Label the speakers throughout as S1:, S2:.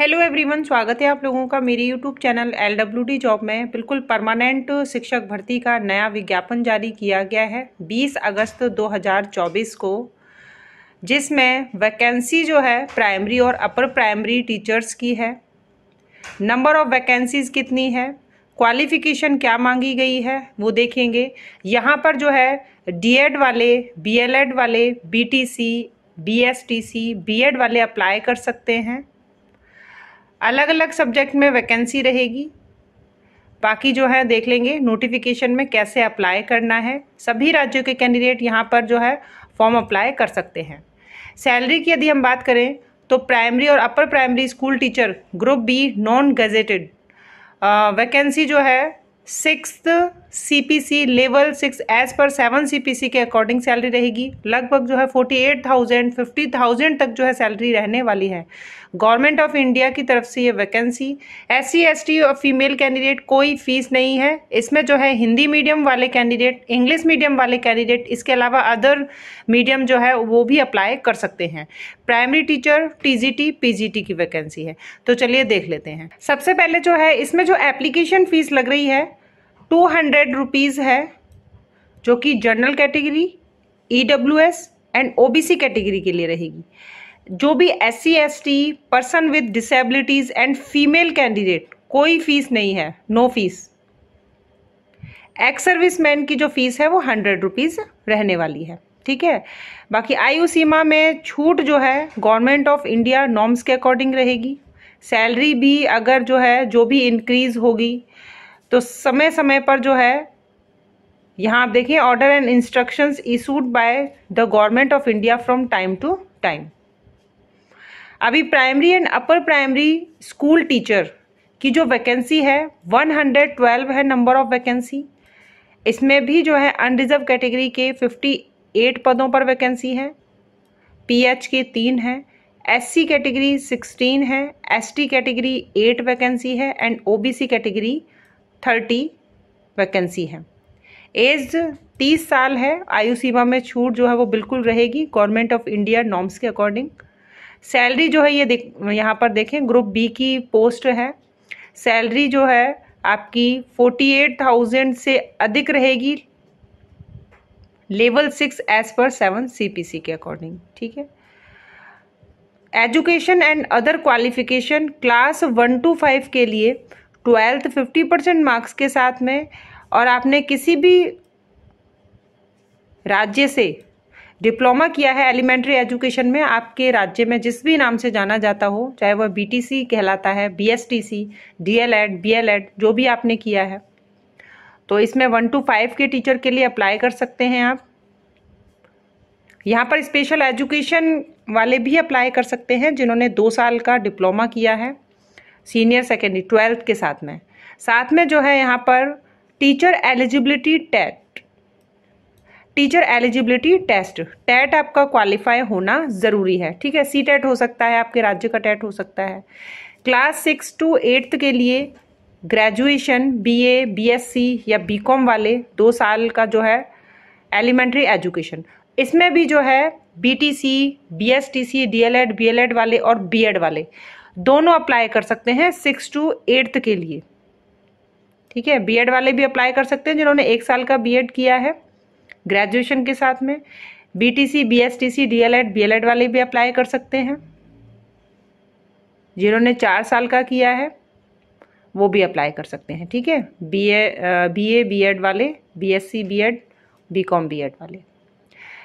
S1: hello everyone स्वागत है आप लोगों का मेरे YouTube channel L W D job में बिल्कुल परमानेंट शिक्षक भर्ती का नया विज्ञापन जारी किया गया है 20 अगस्त 2024 को जिसमें वैकेंसी जो है प्राइमरी और अपर प्राइमरी टीचर्स की है नंबर ऑफ वैकेंसीज़ कितनी है क्वालिफिकेशन क्या मांगी गई है वो देखेंगे यहाँ पर जो है डी वाले बी वाले बीटीसी बीएसटीसी बीएड वाले अप्लाई कर सकते हैं अलग अलग सब्जेक्ट में वैकेंसी रहेगी बाकी जो है देख लेंगे नोटिफिकेशन में कैसे अप्लाई करना है सभी राज्यों के कैंडिडेट यहाँ पर जो है फॉर्म अप्लाई कर सकते हैं सैलरी की यदि हम बात करें तो प्राइमरी और upper primary school teacher group B non gazetted vacancy जो है six CPC level six as per seven CPC के अकॉर्डिंग सैलरी रहेगी लगभग जो है forty eight thousand fifty thousand तक जो है सैलरी रहने वाली है गवर्नमेंट ऑफ इंडिया की तरफ से ये vacancy S C S T और फीमेल कैंडिडेट कोई फीस नहीं है इसमें जो है हिंदी मीडियम वाले कैंडिडेट इंग्लिश मीडियम वाले कैंडिडेट इसके अलावा अदर मीडियम जो है वो भी अप्लाई कर सकते हैं primary teacher T T G P G T की वैकेंसी है तो चलिए देख लेते हैं सबसे पहले जो है इसमें जो एप्लीकेशन फीस लग रही है टू हंड्रेड रुपीज़ है जो कि general category E W S and O B C category के लिए रहेगी जो भी S C S T person with disabilities and female candidate कोई फीस नहीं है no fees ex service man की जो फीस है वो हंड्रेड रुपीज़ रहने वाली है ठीक है बाकी आयु सीमा में छूट जो है गवर्नमेंट ऑफ इंडिया नॉर्म्स के अकॉर्डिंग रहेगी सैलरी भी अगर जो है जो भी इंक्रीज़ होगी तो समय समय पर जो है यहाँ आप देखिए order and instructions issued by the government of India from time to time अभी primary and upper primary school teacher की जो वैकेंसी है 112 है नंबर ऑफ वैकेंसी इसमें भी जो है अनरिजर्व कैटेगरी के 58 पदों पर वैकेंसी है पीएच के तीन हैं एससी कैटेगरी 16 है एसटी कैटेगरी 8 वैकेंसी है and OBC category thirty vacancy है एज तीस साल है आयु सीमा में छूट जो है वो बिल्कुल रहेगी गवर्नमेंट ऑफ इंडिया नॉर्म्स के अकॉर्डिंग सैलरी जो है ये देख यहाँ पर देखें ग्रुप बी की पोस्ट है सैलरी जो है आपकी फोर्टी एट थाउजेंड से अधिक रहेगी level six as per seven CPC के अकॉर्डिंग ठीक है education and other qualification class one to five के लिए ट्वेल्थ फिफ्टी परसेंट मार्क्स के साथ में और आपने किसी भी राज्य से डिप्लोमा किया है एलिमेंट्री एजुकेशन में आपके राज्य में जिस भी नाम से जाना जाता हो चाहे वह बीटीसी कहलाता है बीएसटीसी डीएलएड बीएलएड जो भी आपने किया है तो इसमें वन टू फाइव के टीचर के लिए अप्लाई कर सकते हैं आप यहाँ पर स्पेशल एजुकेशन वाले भी अप्लाई कर सकते हैं जिन्होंने दो साल का डिप्लोमा किया है सीनियर सेकेंडरी ट्वेल्थ के साथ में साथ में जो है यहाँ पर teacher eligibility TET teacher eligibility test TET आपका क्वालिफाई होना ज़रूरी है ठीक है सी टेट हो सकता है आपके राज्य का टेट हो सकता है क्लास सिक्स टू एट्थ के लिए graduation B B A S C या बी कॉम वाले दो साल का जो है एलिमेंट्री एजुकेशन इसमें भी जो है B B T C S Ed B DElEd, Ed वाले और बी एड वाले दोनों अप्लाई कर सकते हैं सिक्स टू एट्थ के लिए ठीक है बीएड वाले भी अप्लाई कर सकते हैं जिन्होंने एक साल का बीएड किया है ग्रेजुएशन के साथ में बीटीसी बीएसटीसी डीएलएड बीएलएड वाले भी अप्लाई कर सकते हैं जिन्होंने चार साल का किया है वो भी अप्लाई कर सकते हैं ठीक है B A B A B Ed वाले B S C B Ed B com B Ed वाले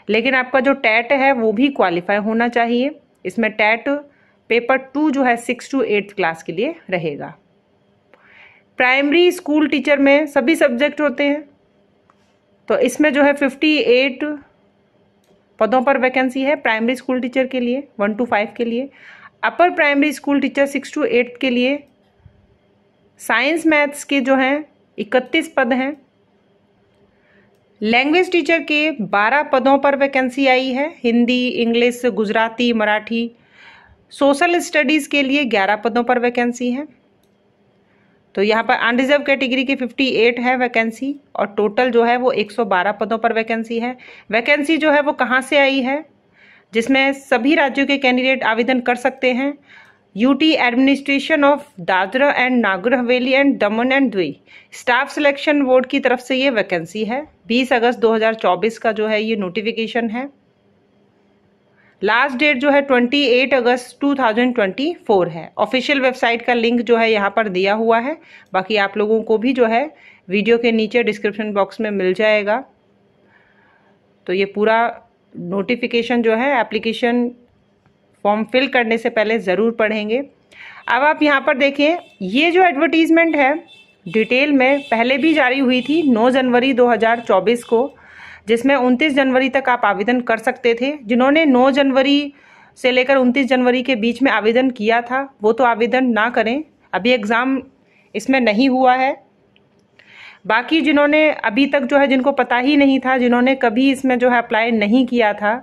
S1: लेकिन आपका जो टैट है वो भी क्वालिफाई होना चाहिए इसमें टैट पेपर टू जो है सिक्स टू एट्थ क्लास के लिए रहेगा प्राइमरी स्कूल टीचर में सभी सब्जेक्ट होते हैं तो इसमें जो है फिफ्टी एट पदों पर वैकेंसी है प्राइमरी स्कूल टीचर के लिए वन टू फाइव के लिए upper primary school teacher six to eighth के लिए साइंस मैथ्स के जो हैं इकतीस पद हैं लैंग्वेज टीचर के बारह पदों पर वैकेंसी आई है Hindi English Gujarati Marathi social studies के लिए ग्यारह पदों पर वैकेंसी है तो यहाँ पर अनरिजर्व कैटेगरी की 58 है वैकेंसी और टोटल जो है वो 112 पदों पर वैकेंसी है वैकेंसी जो है वो कहाँ से आई है जिसमें सभी राज्यों के कैंडिडेट आवेदन कर सकते हैं UT administration of Dadra and Nagar Haveli and दमन एंड द्वी स्टाफ सिलेक्शन बोर्ड की तरफ से ये वैकेंसी है 20 अगस्त 2024 का जो है ये नोटिफिकेशन है लास्ट डेट जो है 28 अगस्त 2024 है ऑफिशियल वेबसाइट का लिंक जो है यहाँ पर दिया हुआ है बाकी आप लोगों को भी जो है वीडियो के नीचे डिस्क्रिप्शन बॉक्स में मिल जाएगा तो ये पूरा नोटिफिकेशन जो है एप्लीकेशन फॉर्म फिल करने से पहले ज़रूर पढ़ेंगे अब आप यहाँ पर देखिए ये जो एडवर्टीज़मेंट है डिटेल में पहले भी जारी हुई थी 9 जनवरी 2024 को जिसमें उनतीस जनवरी तक आप आवेदन कर सकते थे जिन्होंने नौ जनवरी से लेकर उनतीस जनवरी के बीच में आवेदन किया था वो तो आवेदन ना करें अभी एग्ज़ाम इसमें नहीं हुआ है बाकी जिन्होंने अभी तक जो है जिनको पता ही नहीं था जिन्होंने कभी इसमें जो है अप्लाई नहीं किया था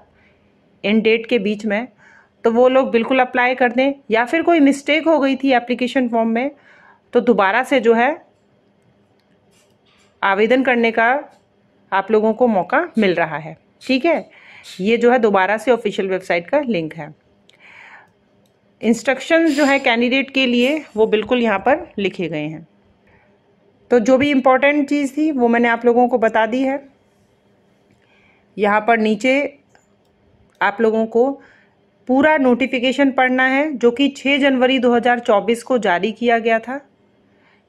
S1: इन डेट के बीच में तो वो लोग बिल्कुल अप्लाई कर दें या फिर कोई मिस्टेक हो गई थी एप्लीकेशन फॉर्म में तो दोबारा से जो है आवेदन करने का आप लोगों को मौका मिल रहा है ठीक है ये जो है दोबारा से ऑफिशियल वेबसाइट का लिंक है इंस्ट्रक्शंस जो है कैंडिडेट के लिए वो बिल्कुल यहाँ पर लिखे गए हैं तो जो भी इम्पोर्टेंट चीज़ थी वो मैंने आप लोगों को बता दी है यहाँ पर नीचे आप लोगों को पूरा नोटिफिकेशन पढ़ना है जो कि 6 जनवरी 2024 को जारी किया गया था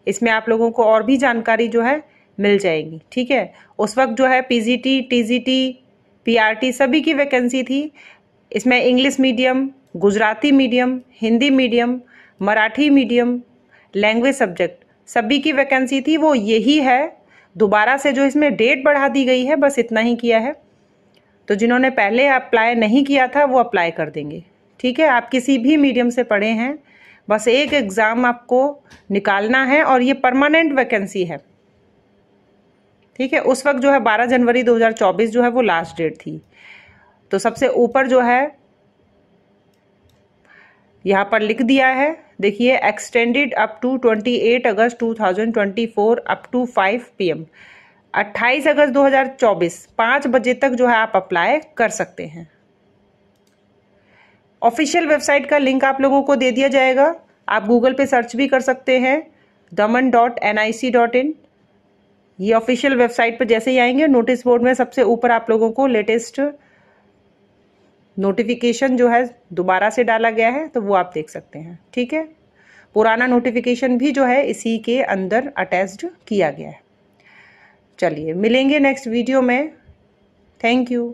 S1: इसमें आप लोगों को और भी जानकारी जो है मिल जाएंगी ठीक है उस वक्त जो है पी आर टी सभी की वैकेंसी थी इसमें English medium Gujarati medium Hindi medium Marathi medium language subject सभी की वैकेंसी थी वो यही है दोबारा से जो इसमें डेट बढ़ा दी गई है बस इतना ही किया है तो जिन्होंने पहले अप्लाई नहीं किया था वो अप्लाई कर देंगे ठीक है आप किसी भी मीडियम से पढ़े हैं बस एक एग्ज़ाम आपको निकालना है और ये परमानेंट वैकेंसी है ठीक है उस वक्त जो है 12 जनवरी 2024 जो है वो लास्ट डेट थी तो सबसे ऊपर जो है यहाँ पर लिख दिया है देखिए extended up to 28 August 2024 up to 5 PM 28 August 2024 5 बजे तक जो है आप अप्लाई कर सकते हैं ऑफिशियल वेबसाइट का लिंक आप लोगों को दे दिया जाएगा आप गूगल पे सर्च भी कर सकते हैं Daman dot N I C dot in ये ऑफिशियल वेबसाइट पर जैसे ही आएंगे नोटिस बोर्ड में सबसे ऊपर आप लोगों को लेटेस्ट नोटिफिकेशन जो है दोबारा से डाला गया है तो वो आप देख सकते हैं ठीक है पुराना नोटिफिकेशन भी जो है इसी के अंदर अटैच्ड किया गया है चलिए मिलेंगे नेक्स्ट वीडियो में थैंक यू